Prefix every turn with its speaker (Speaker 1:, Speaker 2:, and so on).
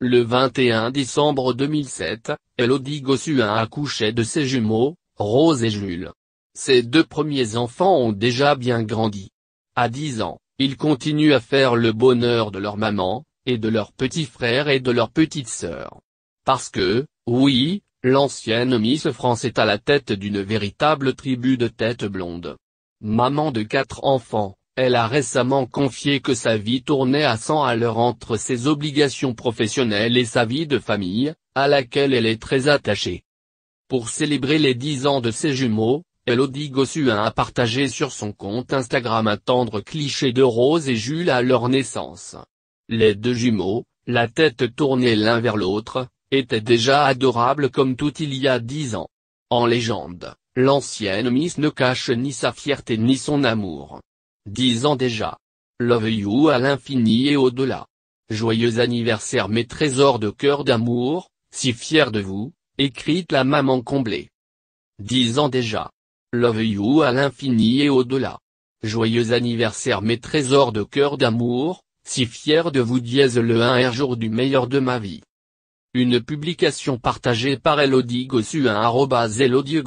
Speaker 1: Le 21 décembre 2007, Elodie Gossuin a de ses jumeaux, Rose et Jules. Ses deux premiers enfants ont déjà bien grandi. À dix ans, ils continuent à faire le bonheur de leur maman, et de leur petit frère et de leur petite sœur. Parce que, oui, l'ancienne Miss France est à la tête d'une véritable tribu de têtes blondes. Maman de quatre enfants, elle a récemment confié que sa vie tournait à 100 à l'heure entre ses obligations professionnelles et sa vie de famille, à laquelle elle est très attachée. Pour célébrer les dix ans de ses jumeaux, Elodie Gossuin a partagé sur son compte Instagram un tendre cliché de Rose et Jules à leur naissance. Les deux jumeaux, la tête tournée l'un vers l'autre, étaient déjà adorables comme tout il y a dix ans. En légende, l'ancienne Miss ne cache ni sa fierté ni son amour. Dix ans déjà. Love you à l'infini et au-delà. Joyeux anniversaire mes trésors de cœur d'amour, si fier de vous, écrite la maman comblée. Dix ans déjà. Love you à l'infini et au-delà. Joyeux anniversaire mes trésors de cœur d'amour, si fier de vous dièse le 1 jour du meilleur de ma vie. Une publication partagée par Elodie Gossuin Elodie